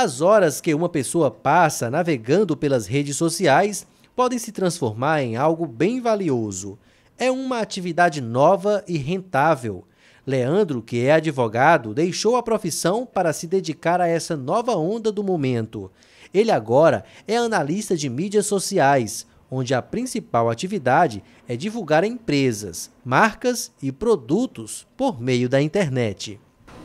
As horas que uma pessoa passa navegando pelas redes sociais podem se transformar em algo bem valioso. É uma atividade nova e rentável. Leandro, que é advogado, deixou a profissão para se dedicar a essa nova onda do momento. Ele agora é analista de mídias sociais, onde a principal atividade é divulgar empresas, marcas e produtos por meio da internet.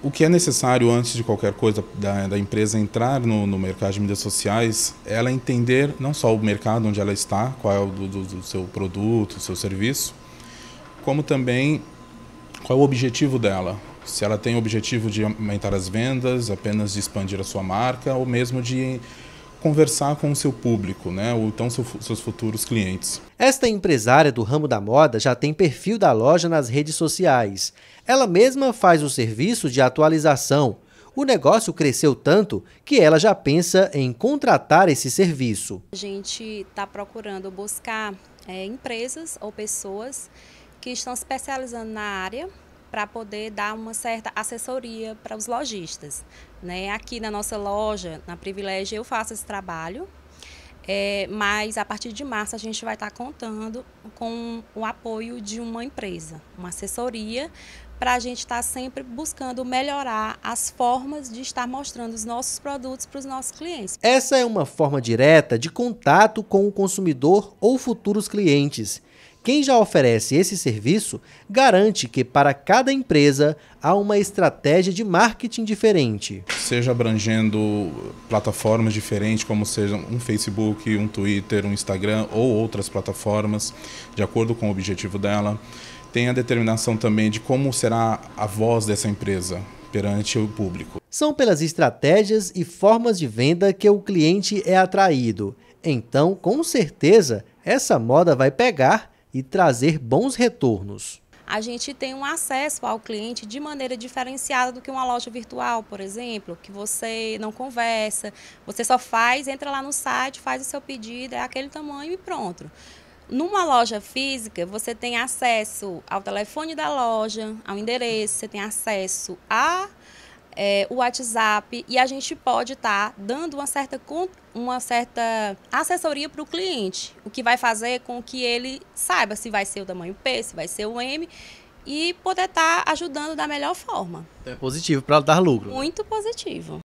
O que é necessário antes de qualquer coisa da, da empresa entrar no, no, mercado de mídias sociais, é ela entender não só o mercado onde ela está, qual é o do, do seu produto, seu serviço, como também qual é o objetivo dela. Se ela tem o objetivo de aumentar as vendas, apenas de expandir a sua marca ou mesmo de conversar com o seu público, né? Ou então seu, seus futuros clientes. Esta empresária do ramo da moda já tem perfil da loja nas redes sociais. Ela mesma faz o serviço de atualização. O negócio cresceu tanto que ela já pensa em contratar esse serviço. A gente está procurando buscar é, empresas ou pessoas que estão especializando na área para poder dar uma certa assessoria para os lojistas. Né? Aqui na nossa loja, na Privilégio, eu faço esse trabalho, é, mas a partir de março a gente vai estar tá contando com o apoio de uma empresa, uma assessoria, para a gente estar tá sempre buscando melhorar as formas de estar mostrando os nossos produtos para os nossos clientes. Essa é uma forma direta de contato com o consumidor ou futuros clientes quem já oferece esse serviço garante que para cada empresa há uma estratégia de marketing diferente. Seja abrangendo plataformas diferentes, como sejam um Facebook, um Twitter, um Instagram ou outras plataformas, de acordo com o objetivo dela. Tem a determinação também de como será a voz dessa empresa perante o público. São pelas estratégias e formas de venda que o cliente é atraído. Então, com certeza, essa moda vai pegar e trazer bons retornos. A gente tem um acesso ao cliente de maneira diferenciada do que uma loja virtual, por exemplo, que você não conversa, você só faz, entra lá no site, faz o seu pedido, é aquele tamanho e pronto. Numa loja física, você tem acesso ao telefone da loja, ao endereço, você tem acesso a é, o WhatsApp e a gente pode estar tá dando uma certa, uma certa assessoria para o cliente, o que vai fazer com que ele saiba se vai ser o tamanho P, se vai ser o M e poder estar tá ajudando da melhor forma. Então é positivo para dar lucro. Né? Muito positivo.